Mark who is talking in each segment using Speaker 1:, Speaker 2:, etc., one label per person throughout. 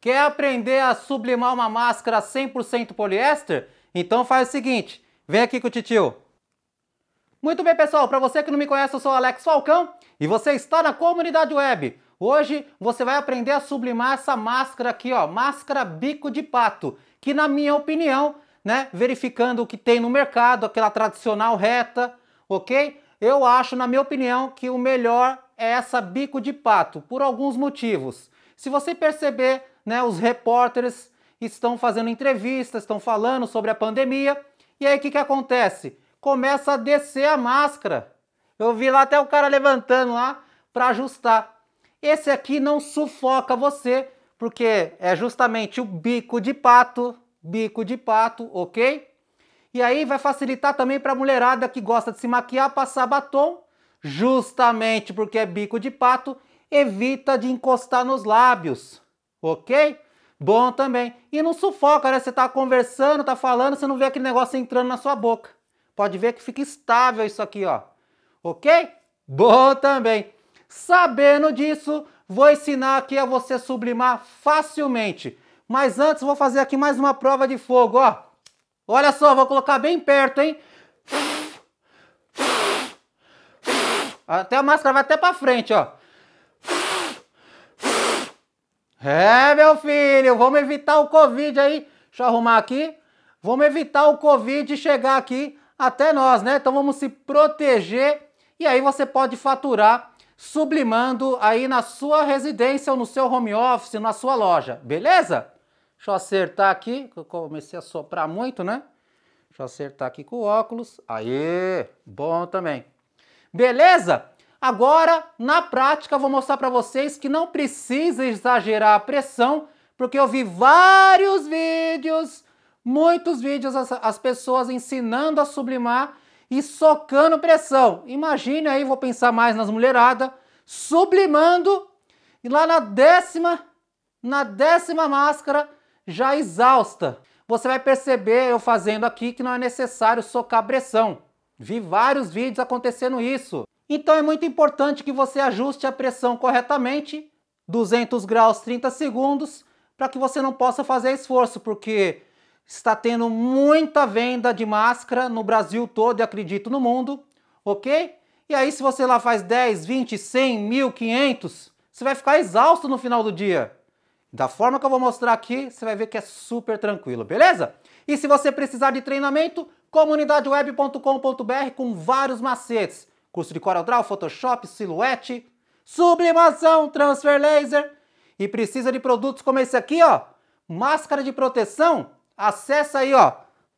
Speaker 1: Quer aprender a sublimar uma máscara 100% poliéster? Então faz o seguinte, vem aqui com o titio. Muito bem, pessoal, para você que não me conhece, eu sou Alex Falcão e você está na comunidade web. Hoje você vai aprender a sublimar essa máscara aqui, ó, máscara bico de pato, que na minha opinião, né, verificando o que tem no mercado, aquela tradicional reta, OK? Eu acho, na minha opinião, que o melhor é essa bico de pato, por alguns motivos. Se você perceber, né, os repórteres estão fazendo entrevistas, estão falando sobre a pandemia. E aí o que, que acontece? Começa a descer a máscara. Eu vi lá até o cara levantando lá para ajustar. Esse aqui não sufoca você, porque é justamente o bico de pato, bico de pato, ok? E aí vai facilitar também para a mulherada que gosta de se maquiar passar batom, justamente porque é bico de pato, evita de encostar nos lábios ok? Bom também. E não sufoca, né? Você tá conversando, tá falando, você não vê aquele negócio entrando na sua boca. Pode ver que fica estável isso aqui, ó. Ok? Bom também. Sabendo disso, vou ensinar aqui a você sublimar facilmente. Mas antes, vou fazer aqui mais uma prova de fogo, ó. Olha só, vou colocar bem perto, hein? Até a máscara vai até pra frente, ó. É, meu filho, vamos evitar o Covid aí. Deixa eu arrumar aqui. Vamos evitar o Covid chegar aqui até nós, né? Então vamos se proteger e aí você pode faturar sublimando aí na sua residência ou no seu home office, na sua loja, beleza? Deixa eu acertar aqui, que eu comecei a soprar muito, né? Deixa eu acertar aqui com o óculos. Aê, bom também. Beleza? Agora, na prática, vou mostrar para vocês que não precisa exagerar a pressão, porque eu vi vários vídeos, muitos vídeos, as, as pessoas ensinando a sublimar e socando pressão. Imagine aí, vou pensar mais nas mulheradas, sublimando e lá na décima, na décima máscara, já exausta. Você vai perceber eu fazendo aqui que não é necessário socar pressão. Vi vários vídeos acontecendo isso. Então é muito importante que você ajuste a pressão corretamente, 200 graus 30 segundos, para que você não possa fazer esforço, porque está tendo muita venda de máscara no Brasil todo e acredito no mundo, ok? E aí se você lá faz 10, 20, 100, 1000, 500, você vai ficar exausto no final do dia. Da forma que eu vou mostrar aqui, você vai ver que é super tranquilo, beleza? E se você precisar de treinamento, comunidadeweb.com.br com vários macetes. Curso de CorelDRAW, Photoshop, Silhouette, sublimação, transfer laser e precisa de produtos como esse aqui, ó, máscara de proteção, Acesse aí, ó,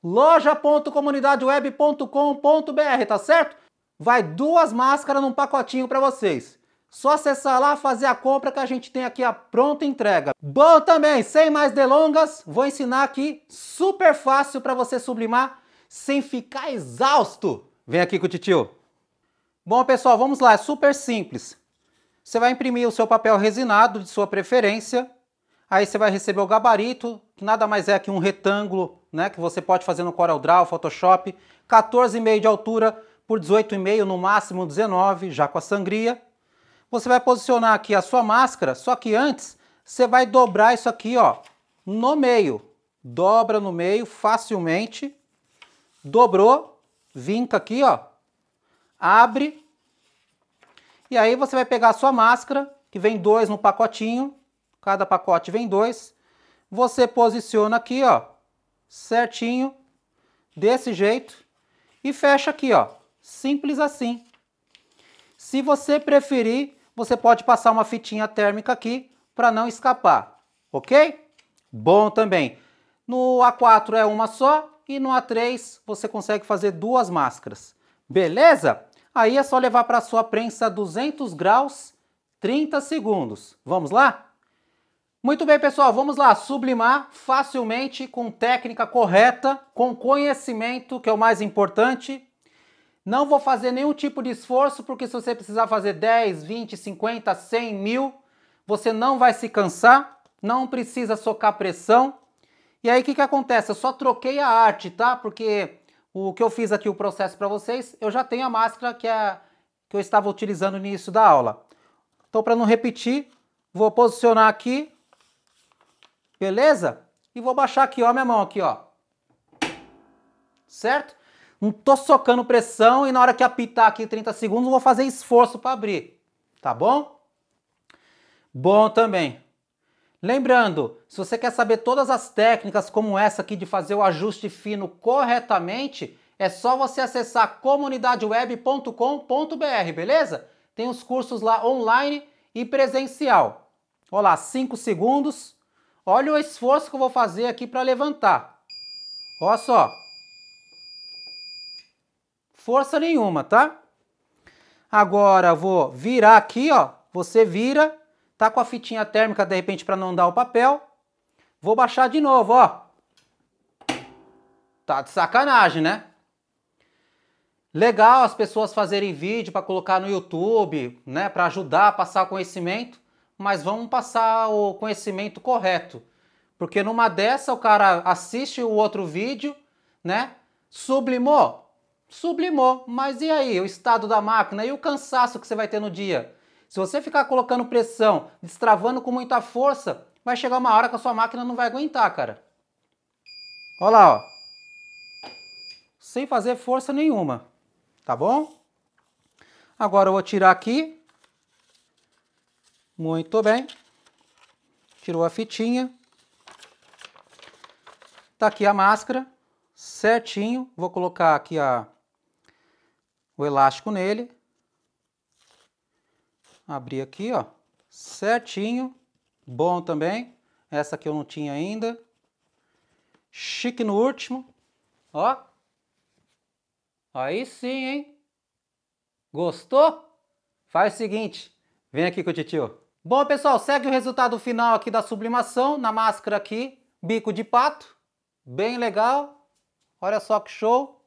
Speaker 1: loja.comunidadeweb.com.br, tá certo? Vai duas máscaras num pacotinho para vocês. Só acessar lá, fazer a compra que a gente tem aqui a pronta entrega. Bom também, sem mais delongas, vou ensinar aqui super fácil para você sublimar sem ficar exausto. Vem aqui com o titio. Bom, pessoal, vamos lá, é super simples. Você vai imprimir o seu papel resinado de sua preferência, aí você vai receber o gabarito, que nada mais é que um retângulo, né, que você pode fazer no Corel Draw, Photoshop, 14,5 de altura por 18,5, no máximo 19, já com a sangria. Você vai posicionar aqui a sua máscara, só que antes você vai dobrar isso aqui, ó, no meio. Dobra no meio facilmente. Dobrou, vinca aqui, ó, abre. E aí você vai pegar a sua máscara, que vem dois no pacotinho, cada pacote vem dois. Você posiciona aqui, ó, certinho, desse jeito, e fecha aqui, ó, simples assim. Se você preferir, você pode passar uma fitinha térmica aqui para não escapar, ok? Bom também. No A4 é uma só e no A3 você consegue fazer duas máscaras, beleza? Aí é só levar para a sua prensa 200 graus, 30 segundos. Vamos lá? Muito bem, pessoal, vamos lá sublimar facilmente com técnica correta, com conhecimento, que é o mais importante. Não vou fazer nenhum tipo de esforço, porque se você precisar fazer 10, 20, 50, 100 mil, você não vai se cansar, não precisa socar pressão. E aí o que, que acontece? Eu só troquei a arte, tá? Porque o que eu fiz aqui, o processo para vocês, eu já tenho a máscara que, é, que eu estava utilizando no início da aula. Então, para não repetir, vou posicionar aqui, beleza? E vou baixar aqui, ó, minha mão aqui, ó. Certo? Não tô socando pressão e na hora que apitar aqui 30 segundos, vou fazer esforço para abrir, tá bom? Bom também. Lembrando, se você quer saber todas as técnicas como essa aqui de fazer o ajuste fino corretamente, é só você acessar comunidadeweb.com.br, beleza? Tem os cursos lá online e presencial. Olha lá, 5 segundos. Olha o esforço que eu vou fazer aqui para levantar. Olha só. Força nenhuma, tá? Agora eu vou virar aqui, ó. Você vira Tá com a fitinha térmica de repente para não dar o papel. Vou baixar de novo, ó. Tá de sacanagem, né? Legal as pessoas fazerem vídeo para colocar no YouTube, né, para ajudar a passar conhecimento, mas vamos passar o conhecimento correto. Porque numa dessa o cara assiste o outro vídeo, né? Sublimou? Sublimou. Mas e aí, o estado da máquina e o cansaço que você vai ter no dia? Se você ficar colocando pressão, destravando com muita força, vai chegar uma hora que a sua máquina não vai aguentar, cara. Olha lá, ó. Sem fazer força nenhuma, tá bom? Agora eu vou tirar aqui. Muito bem. Tirou a fitinha. Tá aqui a máscara, certinho. Vou colocar aqui a, o elástico nele. Abri aqui, ó, certinho, bom também. Essa aqui eu não tinha ainda. Chique no último, ó. Aí sim, hein? Gostou? Faz o seguinte, vem aqui com o titio. Bom, pessoal, segue o resultado final aqui da sublimação, na máscara aqui, bico de pato, bem legal. Olha só que show.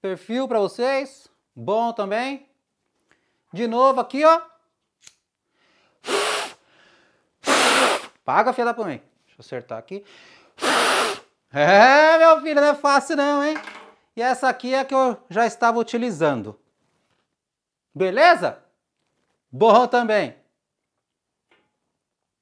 Speaker 1: Perfil para vocês, bom também. De novo aqui, ó. Paga, filha da mãe. Deixa eu acertar aqui. É, meu filho, não é fácil não, hein? E essa aqui é a que eu já estava utilizando. Beleza? Borrou também.